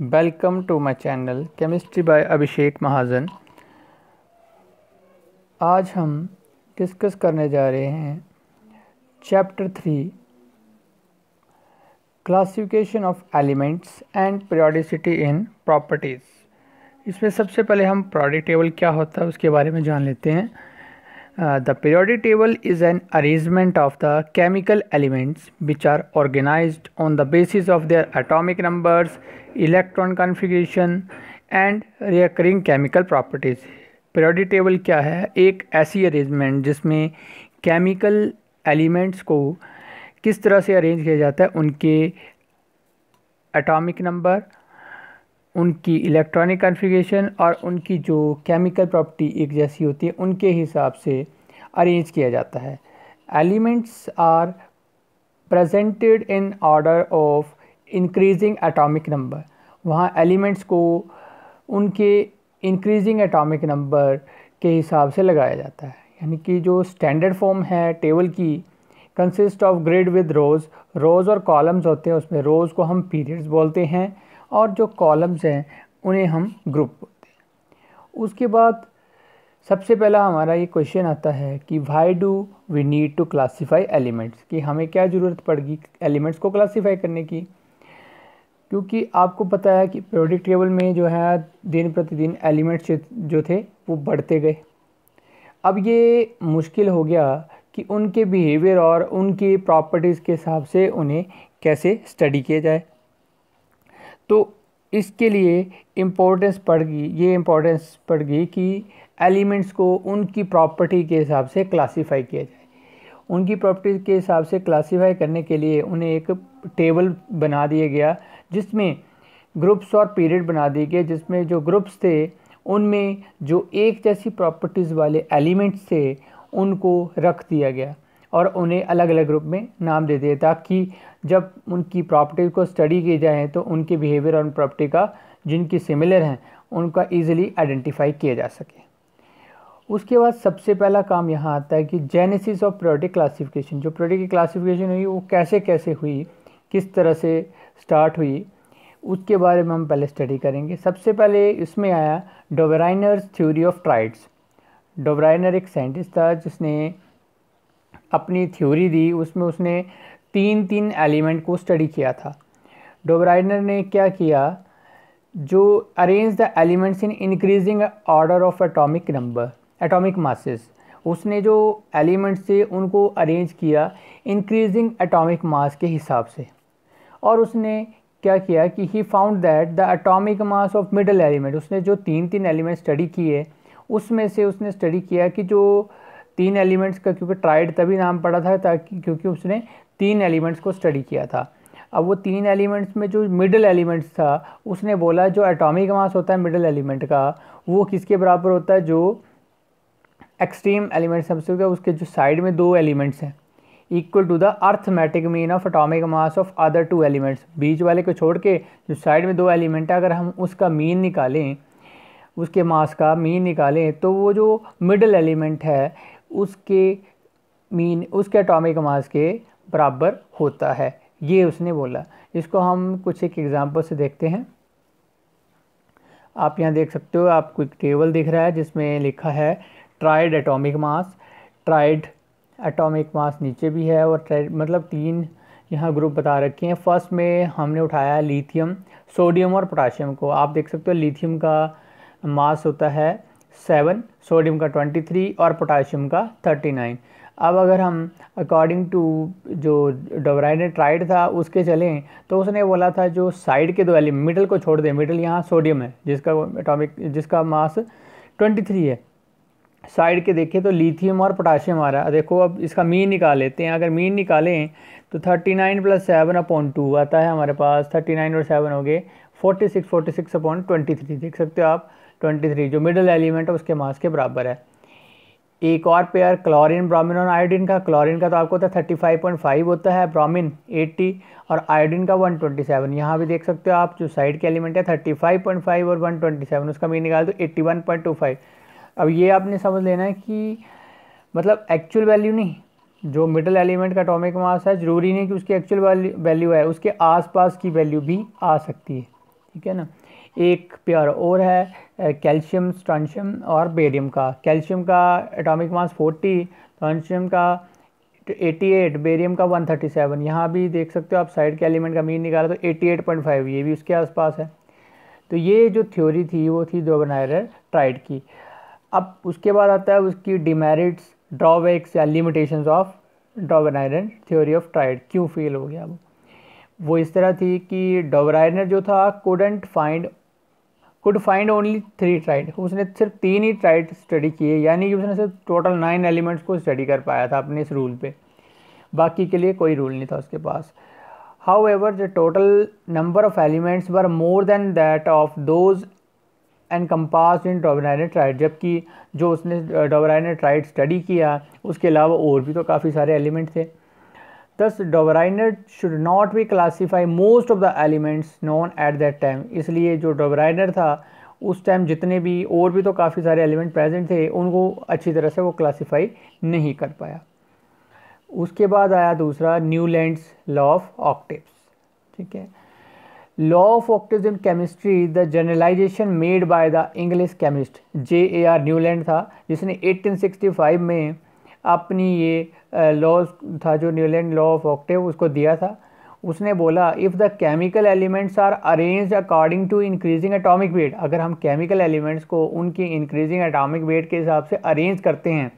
welcome to my channel chemistry by Abhishek Mahajan आज हम discuss करने जा रहे हैं chapter three classification of elements and periodicity in properties इसमें सबसे पहले हम पीरियोडिक टेबल क्या होता है उसके बारे में जान लेते हैं the periodic table is an arrangement of the chemical elements which are organise on the basis of their atomic numbers electron configuration and recurring chemical properties periodic table क्या है एक ऐसी अरेंजमेंट जिसमें केमिकल एलिमेंट्स को किस तरह से arrange किया जाता है उनके एटॉमिक नंबर उनकी इलेक्ट्रॉनिक कॉन्फ़िगरेशन और उनकी जो केमिकल प्रॉपर्टी एक जैसी होती है उनके हिसाब से अरेंज किया जाता है elements are presented in order of increasing atomic number वहाँ एलिमेंट्स को उनके इंक्रीजिंग एटॉमिक नंबर के हिसाब से लगाया जाता है यानी कि जो स्टैंडर्ड फॉर्म है टेबल की consist of grade with rows rows और कॉलम्स होते हैं उसमें रोज़ को हम पीरियड्स बोलते हैं और जो कॉलम्स हैं उन्हें हम ग्रुप बोलते हैं उसके बाद सबसे पहला हमारा ये क्वेश्चन आता है कि why do we need to classify elements कि हमें क्या ज़रूरत पड़ेगी एलिमेंट्स को क्लासीफाई करने की क्योंकि आपको पता है कि पीरियोडिक टेबल में जो है दिन प्रतिदिन एलिमेंट्स जो थे वो बढ़ते गए अब ये मुश्किल हो गया कि उनके बिहेवियर और उनकी प्रॉपर्टीज़ के हिसाब से उन्हें कैसे स्टडी किया जाए तो इसके लिए इम्पोर्टेंस पड़ गई ये इम्पोर्टेंस गई कि एलिमेंट्स को उनकी प्रॉपर्टी के हिसाब से क्लासिफाई किया जाए उनकी प्रॉपर्टी के हिसाब से क्लासिफाई करने के लिए उन्हें एक टेबल बना दिया गया जिसमें ग्रुप्स और पीरियड बना दिए गए जिसमें जो ग्रुप्स थे उनमें जो एक जैसी प्रॉपर्टीज़ वाले एलिमेंट्स थे उनको रख दिया गया और उन्हें अलग अलग ग्रुप में नाम दे दिए ताकि जब उनकी प्रॉपर्टी को स्टडी की जाए तो उनके बिहेवियर और उन प्रॉपर्टी का जिनकी सिमिलर हैं उनका ईजिली आइडेंटिफाई किया जा सके उसके बाद सबसे पहला काम यहाँ आता है कि जेनेसिस ऑफ प्रोडक्ट क्लासिफिकेशन जो प्रोडक्ट की क्लासिफिकेशन हुई वो कैसे कैसे हुई किस तरह से स्टार्ट हुई उसके बारे में हम पहले स्टडी करेंगे सबसे पहले इसमें आया Dobereiner's theory of triads Dobereiner एक साइंटिस्ट था जिसने अपनी थ्योरी दी उसमें उसने तीन तीन एलिमेंट को स्टडी किया था डोबराइनर ने क्या किया जो arrange the elements in increasing order of atomic number atomic masses उसने जो एलिमेंट्स थे उनको अरेंज किया इंक्रीजिंग एटॉमिक मास के हिसाब से और उसने क्या किया कि he found that the atomic mass of middle element उसने जो तीन तीन एलिमेंट स्टडी किए उसमें से उसने स्टडी किया कि जो तीन एलिमेंट्स का क्योंकि ट्राइड तभी नाम पड़ा था ताकि क्योंकि उसने तीन एलिमेंट्स को स्टडी किया था अब वो तीन एलिमेंट्स में जो मिडल एलिमेंट्स था उसने बोला जो एटॉमिक मास होता है मिडल एलिमेंट का वो किसके बराबर होता है जो एक्सट्रीम एलिमेंट्स सबसे हो गया उसके जो साइड में दो एलिमेंट्स हैं equal to the arithmetic mean of atomic mass of other two elements बीच वाले को छोड़ के जो साइड में दो एलिमेंट है अगर हम उसका मीन निकालें उसके मास का मीन निकालें तो वो जो मिडल एलिमेंट है उसके मीन उसके एटॉमिक मास के बराबर होता है ये उसने बोला इसको हम कुछ एक एग्ज़ाम्पल से देखते हैं आप यहाँ देख सकते हो आपको एक टेबल दिख रहा है जिसमें लिखा है triad atomic mass triad atomic mass नीचे भी है और ट्राइड मतलब तीन यहाँ ग्रुप बता रखे हैं फर्स्ट में हमने उठाया लिथियम सोडियम और पोटाशियम को आप देख सकते हो लिथियम का मास होता है सेवन सोडियम का ट्वेंटी थ्री और पोटाशियम का थर्टी नाइन अब अगर हम अकॉर्डिंग टू जो डोबराइड ट्राइड था उसके चलें तो उसने बोला था जो साइड के दो एलिमेंट मिडल को छोड़ दें मिडल यहाँ सोडियम है जिसका एटॉमिक जिसका मास ट्वेंटी थ्री है साइड के देखें तो लिथियम और पोटाशियम आ रहा है देखो अब इसका मीन निकाल लेते हैं अगर मीन निकालें तो thirty nine plus seven upon two आता है हमारे पास नाइन और सेवन हो गए forty six six appoint upon three देख सकते हो आप 23 जो मिडल एलिमेंट है उसके मास के बराबर है एक और पेयर क्लोरीन ब्रामिन और आयोडीन का क्लोरीन का तो आपको होता है 35.5 होता है ब्रामिन 80 और आयोडीन का 127 ट्वेंटी यहाँ भी देख सकते हो आप जो साइड के एलिमेंट है 35.5 और 127 उसका मीन निकाल दो 81.25 अब ये आपने समझ लेना है कि मतलब एक्चुअल वैल्यू नहीं जो मिडल एलिमेंट का अटोमिक मास है ज़रूरी नहीं कि उसकी एक्चुअल वैल्यू है उसके आसपास की वैल्यू भी आ सकती है ठीक है ना एक प्योर और है कैल्शियम स्ट्रांशियम और बेरियम का कैल्शियम का एटॉमिक मास 40 स्ट्रॉन्शियम का 88 बेरियम का 137 यहाँ भी देख सकते हो आप साइड के एलिमेंट का मीन निकाला तो 88.5 ये भी उसके आसपास है तो ये जो थ्योरी थी वो थी दोगनायर ट्राइड की अब उसके बाद आता है उसकी डिमेरिट्स ड्रॉबैक्स या limitation of Dobereiner theory of triad क्यों फेल हो गया वो वो इस तरह थी कि डोबराइनर जो था couldn't find could find only three triad उसने सिर्फ तीन ही ट्राइड स्टडी किए यानी कि उसने सिर्फ टोटल नाइन एलिमेंट्स को स्टडी कर पाया था अपने इस रूल पे बाकी के लिए कोई रूल नहीं था उसके पास however the total number of elements were more than that of those and compass in Dobereiner triad जबकि जो उसने डोबराइनर ट्राइड स्टडी किया उसके अलावा और भी तो काफ़ी सारे एलिमेंट थे दस Dobereiner should not be classify most of the elements known at that time इसलिए जो डोबराइनर था उस टाइम जितने भी और भी तो काफ़ी सारे एलिमेंट प्रेजेंट थे उनको अच्छी तरह से वो क्लासीफाई नहीं कर पाया उसके बाद आया दूसरा new Newlands law of octaves ठीक है law of octaves in chemistry the generalization made by the English chemist J A R Newland था जिसने 1865 में अपनी ये लॉज था जो न्यूलैंड लॉ ऑफ ऑक्टिव उसको दिया था उसने बोला if the chemical elements are arrange according to increasing atomic weight अगर हम केमिकल एलिमेंट्स को उनकी इंक्रीजिंग एटॉमिक वेट के हिसाब से अरेंज करते हैं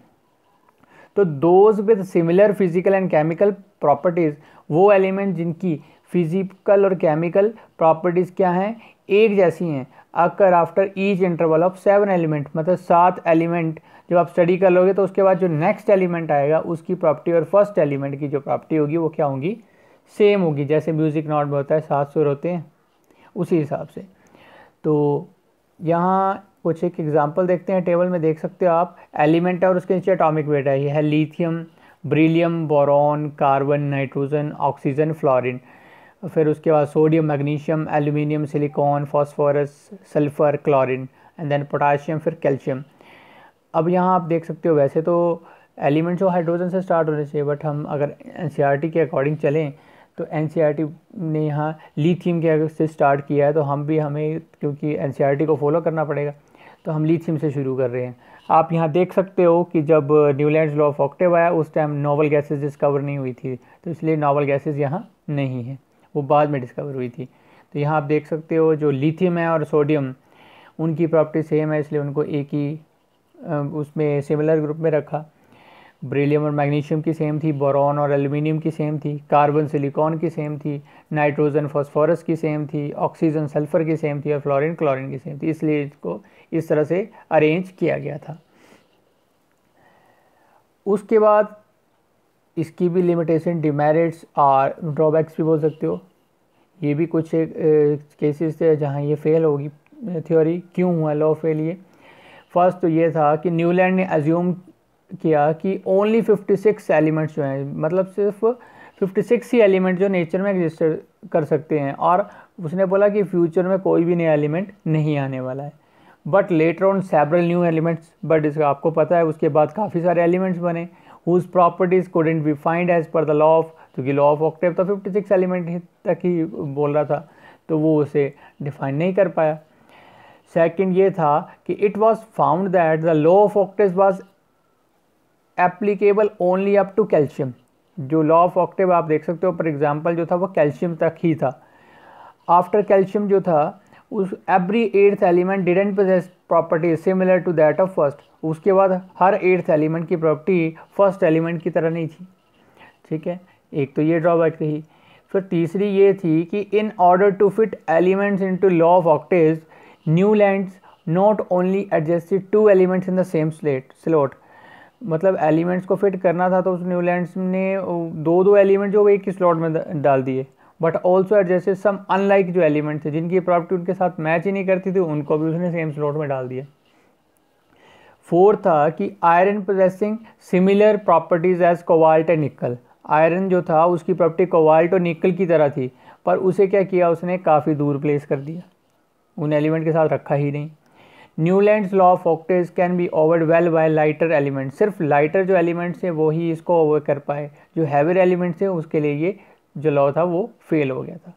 तो those with similar physical and chemical properties वो एलिमेंट जिनकी फिजिकल और केमिकल प्रॉपर्टीज़ क्या हैं एक जैसी हैं occur after each interval of seven element मतलब सात एलिमेंट जब आप स्टडी कर लोगे तो उसके बाद जो नेक्स्ट एलिमेंट आएगा उसकी प्रॉपर्टी और फर्स्ट एलिमेंट की जो प्रॉपर्टी होगी वो क्या होगी सेम होगी जैसे म्यूज़िक नॉट में होता है सात सुर होते हैं उसी हिसाब से तो यहाँ कुछ एक एग्जाम्पल देखते हैं टेबल में देख सकते हो आप एलिमेंट है और उसके नीचे अटोमिक वेट है ये है lithium beryllium boron carbon nitrogen oxygen fluorine फिर उसके बाद sodium magnesium aluminium silicon phosphorus sulphur chlorine and then potassium फिर कैल्शियम अब यहाँ आप देख सकते हो वैसे तो एलिमेंट्स जो हाइड्रोजन से स्टार्ट होने चाहिए बट हम अगर एन e के अकॉर्डिंग चलें तो एन e ने यहाँ लीथियम के से स्टार्ट किया है तो हम भी हमें क्योंकि एन e को फॉलो करना पड़ेगा तो हम लीथियम से शुरू कर रहे हैं आप यहाँ देख सकते हो कि जब न्यूलैंड लॉ ऑफ ऑक्टिव आया उस टाइम नॉवल गैसेज डिस्कवर नहीं हुई थी तो इसलिए नॉवल गैसेज यहाँ नहीं है वो बाद में डिस्कवर हुई थी तो यहाँ आप देख सकते हो जो लिथियम है और सोडियम उनकी प्रॉपर्टी सेम है इसलिए उनको एक ही उसमें सिमिलर ग्रुप में रखा ब्रिलियम और मैग्नीशियम की सेम थी बोरॉन और एल्यूमिनियम की सेम थी कार्बन सिलिकॉन की सेम थी नाइट्रोजन फॉस्फोरस की सेम थी ऑक्सीजन सल्फर की सेम थी और फ्लोरीन क्लोरीन की सेम थी इसलिए इसको इस तरह से अरेंज किया गया था उसके बाद इसकी भी लिमिटेशन डिमेरिट्स और ड्रॉबैक्स भी बोल सकते हो ये भी कुछ केसेस थे जहाँ ये फेल होगी थ्योरी क्यों हुआ लॉ फेल ये फर्स्ट तो ये था कि न्यूलैंड ने एज्यूम किया कि ओनली 56 एलिमेंट्स जो हैं मतलब सिर्फ 56 ही एलिमेंट जो नेचर में एग्जिस्ट कर सकते हैं और उसने बोला कि फ्यूचर में कोई भी नया एलिमेंट नहीं आने वाला है but later on several new elements but इसका आपको पता है उसके बाद काफ़ी सारे एलिमेंट्स बने whose properties couldn't be find as per the law of क्योंकि लॉ ऑफ ऑक्टेव तो 56 एलिमेंट तक ही बोल रहा था तो वो उसे डिफाइन नहीं कर पाया सेकंड ये था कि it was found that the law of octave was applicable only up to calcium जो लॉ ऑफ ऑक्टेव आप देख सकते हो पर एग्जाम्पल जो था वो कैल्शियम तक ही था आफ्टर कैल्शियम जो था उस every eighth element didn't possess property similar to that of first उसके बाद हर एट्थ एलिमेंट की प्रॉपर्टी फर्स्ट एलिमेंट की तरह नहीं थी ठीक है एक तो ये ड्रॉबैक रही फिर तीसरी ये थी कि in order to fit elements into law of octave Newland not only adjusted to elements in the same slate slot मतलब एलिमेंट्स को फिट करना था तो उस न्यू लैंड्स ने दो दो एलिमेंट जो एक ही स्लॉट में डाल दिए but also adjusted some unlike जो एलिमेंट थे जिनकी प्रॉपर्टी उनके साथ मैच ही नहीं करती थी उनको भी उसने सेम स्लॉट में डाल दिया फोर्थ था कि iron processing similar properties as cobalt and nickel iron जो था उसकी प्रॉपर्टी कोवाल्ट और निकल की तरह थी पर उसे क्या किया उसने काफ़ी दूर प्लेस कर दिया उन एलिमेंट के साथ रखा ही नहीं Newland law of octaves can be well by lighter element सिर्फ लाइटर जो एलिमेंट्स हैं वो ही इसको ओवर कर पाए जो हैवियर एलिमेंट्स हैं उसके लिए ये जो लॉ था वो फेल हो गया था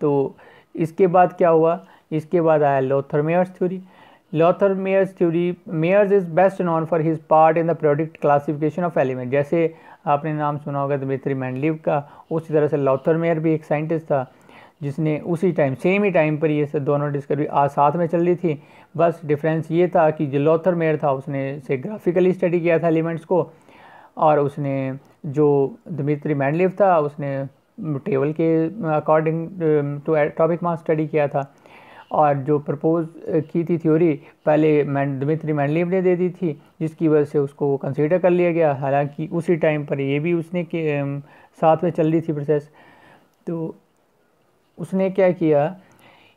तो इसके बाद क्या हुआ इसके बाद आया Lothar Meyer's theory Lothar Meyer's theory Meyer's is best known for his part in the product classification of element जैसे आपने नाम सुना होगा दमित्री मैंडलिव का उसी तरह से लोथर मेयर भी एक साइंटिस्ट था जिसने उसी टाइम सेम ही टाइम पर ये सब दोनों डिस्कवरी आज साथ में चल रही थी बस डिफरेंस ये था कि जो लोथर मेयर था उसने से ग्राफिकली स्टडी किया था एलिमेंट्स को और उसने जो दमित्री मैंडलिव था उसने टेबल के according to topic mass study किया था और जो प्रपोज uh, की थी थ्योरी पहले मैंड दमित्री मैंडलिव ने दे दी थी जिसकी वजह से उसको कंसीडर कर लिया गया हालांकि उसी टाइम पर ये भी उसने के um, साथ में चल रही थी प्रोसेस तो उसने क्या किया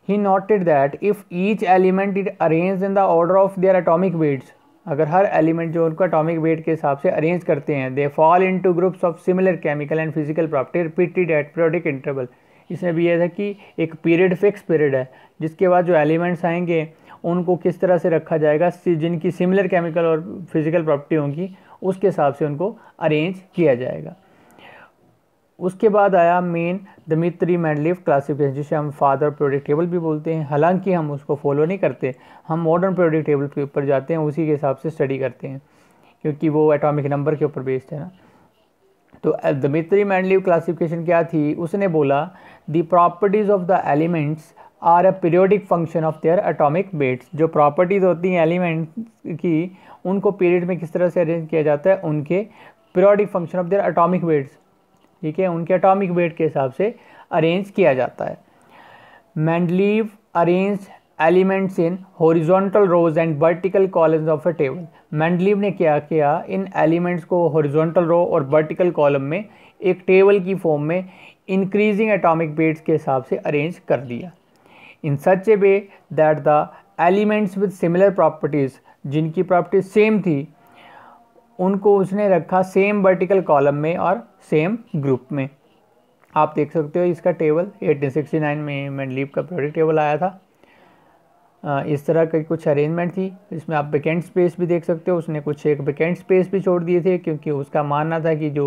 he noted that if each element it arrange in the order of their atomic weights अगर हर एलिमेंट जो उनको एटॉमिक वेट के हिसाब से अरेंज करते हैं they fall into groups of similar chemical and physical property repeated at periodic interval इसमें भी यह था कि एक पीरियड फिक्स पीरियड है जिसके बाद जो एलिमेंट्स आएंगे उनको किस तरह से रखा जाएगा जिनकी सिमिलर केमिकल और फिजिकल प्रॉपर्टी होंगी उसके हिसाब से उनको अरेंज किया जाएगा उसके बाद आया मेन दमित्री मेडलिफ क्लासिफिकेशन जिसे हम फादर पीरियोडिक टेबल भी बोलते हैं हालांकि हम उसको फॉलो नहीं करते हम मॉडर्न पीरियोडिक टेबल के ऊपर जाते हैं उसी के हिसाब से स्टडी करते हैं क्योंकि वो एटॉमिक नंबर के ऊपर बेस्ड है ना तो दमित्री मेडलिव क्लासिफिकेशन क्या थी उसने बोला the properties of the elements are a periodic function of their atomic weights जो प्रॉपर्टीज़ होती हैं एलिमेंट की उनको पीरियड में किस तरह से अरेंज किया जाता है उनके periodic function of their atomic weights ठीक है उनके अटोमिक वेट के हिसाब से अरेंज किया जाता है Mendeleev arrange elements in horizontal rows and vertical column of a table Mendeleev ने क्या किया इन एलिमेंट्स को हॉरिजॉन्टल रो और वर्टिकल कॉलम में एक टेबल की फॉर्म में इंक्रीजिंग एटॉमिक वेट्स के हिसाब से अरेंज कर दिया in such a way that the elements with similar properties जिनकी प्रॉपर्टी सेम थी उनको उसने रखा सेम वर्टिकल कॉलम में और सेम ग्रुप में आप देख सकते हो इसका टेबल 1869 में मेंडलीव का प्रोडक्ट टेबल आया था इस तरह की कुछ अरेंजमेंट थी इसमें आप वेकेंट स्पेस भी देख सकते हो उसने कुछ एक वेकेंट स्पेस भी छोड़ दिए थे क्योंकि उसका मानना था कि जो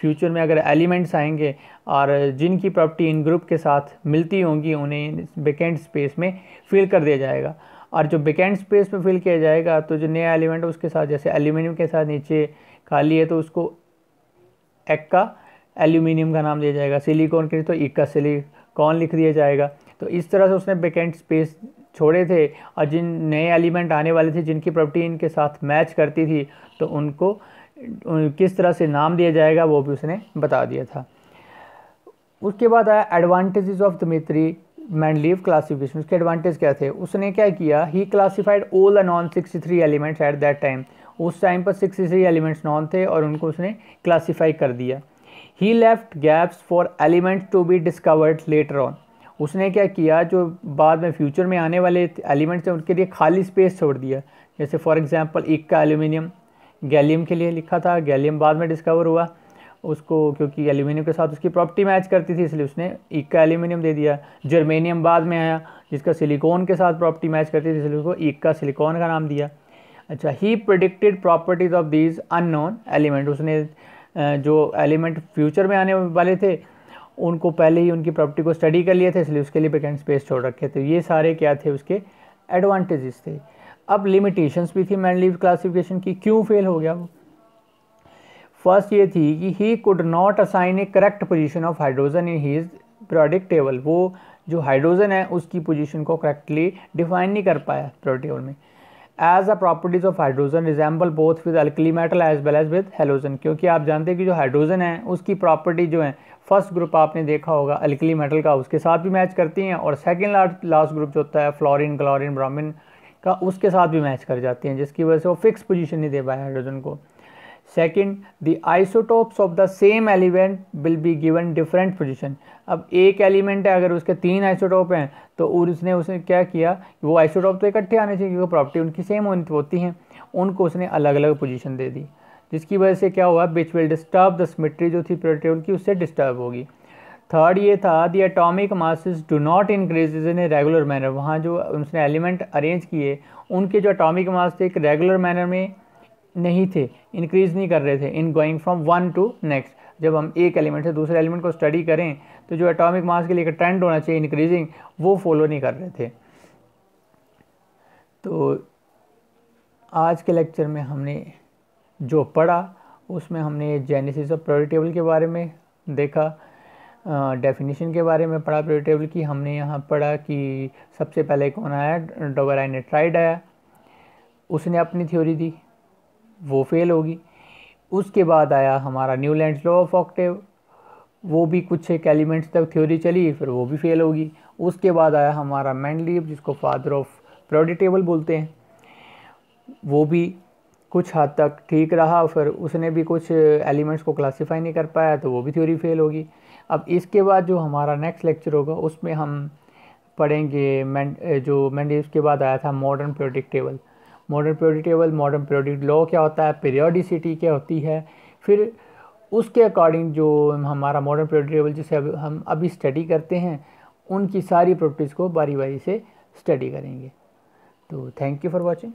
फ्यूचर में अगर एलिमेंट्स आएंगे और जिनकी प्रॉपर्टी इन ग्रुप के साथ मिलती होंगी उन्हें वेकेंट स्पेस में फिल कर दिया जाएगा और जो बेकेंड स्पेस पे फिल किया जाएगा तो जो नया एलिमेंट है उसके साथ जैसे एल्यूमिनियम के साथ नीचे खाली है तो उसको एक्का एल्यूमिनियम का नाम दिया जाएगा सिलिकॉन के लिए तो इक्का सिलिकॉन लिख दिया जाएगा तो इस तरह से उसने बेकेंड स्पेस छोड़े थे और जिन नए एलिमेंट आने वाले थे जिनकी प्रॉपर्टी इनके साथ मैच करती थी तो उनको किस तरह से नाम दिया जाएगा वो भी उसने बता दिया था उसके बाद आया advantages of Dmitri Mendeleev classification उसके एडवांटेज क्या थे उसने क्या किया he classified all a known sixty three elements at that time उस टाइम पर सिक्सटी थ्री एलिमेंट्स नॉन थे और उनको उसने क्लासीफाई कर दिया he left gaps for elements to be discovered later on उसने क्या किया जो बाद में फ्यूचर में आने वाले एलिमेंट्स हैं उनके लिए खाली स्पेस छोड़ दिया जैसे फॉर एग्ज़ाम्पल एक का एल्यूमिनियम गैलियम के लिए लिखा था गैलियम बाद में डिस्कवर हुआ उसको क्योंकि एल्यूमिनियम के साथ उसकी प्रॉपर्टी मैच करती थी इसलिए उसने इक्का एल्यूमिनियम दे दिया जर्मेनियम बाद में आया जिसका सिलिकॉन के साथ प्रॉपर्टी मैच करती थी इसलिए उसको इक्का सिलिकॉन का नाम दिया अच्छा he predicted properties of these unknown element उसने जो एलिमेंट फ्यूचर में आने वाले थे उनको पहले ही उनकी प्रॉपर्टी को स्टडी कर लिए थे इसलिए उसके लिए वेकेंट स्पेस छोड़ रखे थे ये सारे क्या थे उसके एडवांटेजेस थे अब लिमिटेशंस भी थी मैंडलीव क्लासिफिकेशन की क्यों फेल हो गया वो फर्स्ट ये थी कि he could not assign a correct position of hydrogen in his periodic table वो जो हाइड्रोजन है उसकी पोजिशन को करेक्टली डिफाइन नहीं कर पाया प्रोडक्ट टेबल में as a properties of hydrogen resemble both with alkali metal as well as with halogen क्योंकि आप जानते हैं कि जो हाइड्रोजन है उसकी प्रॉपर्टी जो है फर्स्ट ग्रुप आपने देखा होगा अल्कली मेटल का उसके साथ भी मैच करती हैं और सेकेंड लास्ट लास्ट ग्रुप जो होता है फ्लोरिन क्लोरिन ब्रोमिन का उसके साथ भी मैच कर जाती हैं जिसकी वजह से वो फिक्स पोजीशन नहीं दे पाए हाइड्रोजन को second the isotopes of the same element will be given different position अब एक एलिमेंट है अगर उसके तीन आइसोटॉप हैं तो उसने उसने क्या किया वो आइसोटॉप तो इकट्ठे आने चाहिए क्योंकि प्रॉपर्टी उनकी सेम तो होती हैं उनको उसने अलग अलग पोजिशन दे दी जिसकी वजह से क्या हुआ which will disturb the symmetry जो थी प्रोटी उनकी उससे डिस्टर्ब होगी थर्ड ये था the atomic masses do not increase in a regular manner वहाँ जो उसने एलिमेंट अरेंज किए उनके जो एटॉमिक मास थे एक रेगुलर मैनर में नहीं थे इंक्रीज़ नहीं कर रहे थे in going from one to next जब हम एक एलिमेंट से दूसरे एलिमेंट को स्टडी करें तो जो एटॉमिक मास के लिए एक ट्रेंड होना चाहिए इंक्रीजिंग वो फॉलो नहीं कर रहे थे तो आज के लेक्चर में हमने जो पढ़ा उसमें हमने जेनेसिस ऑफ प्रायोरिटी टेबल के बारे में देखा डेफिनेशन के बारे में पढ़ा पीरियड टेबल की हमने यहाँ पढ़ा कि सबसे पहले कौन आया डोबराइन ने ट्राइड आया उसने अपनी थ्योरी दी वो फेल होगी उसके बाद आया हमारा Newland law of octave वो भी कुछ एक एलिमेंट्स तक थ्योरी चली फिर वो भी फेल होगी उसके बाद आया हमारा मैंडलीव जिसको फादर ऑफ प्रोडिटेबल बोलते हैं वो भी कुछ हद हाँ तक ठीक रहा फिर उसने भी कुछ एलिमेंट्स को क्लासिफाई नहीं कर पाया तो वो भी थ्योरी फेल होगी अब इसके बाद जो हमारा नेक्स्ट लेक्चर होगा उसमें हम पढ़ेंगे मैं जो मैंने उसके बाद आया था modern predictable modern periodic table modern periodic law क्या होता है पीरियोडिसिटी क्या होती है फिर उसके अकॉर्डिंग जो हमारा मॉडर्न पीरियोडिक टेबल जिसे अब हम अभी स्टडी करते हैं उनकी सारी प्रॉपर्टीज़ को बारी बारी से स्टडी करेंगे तो थैंक यू फॉर वॉचिंग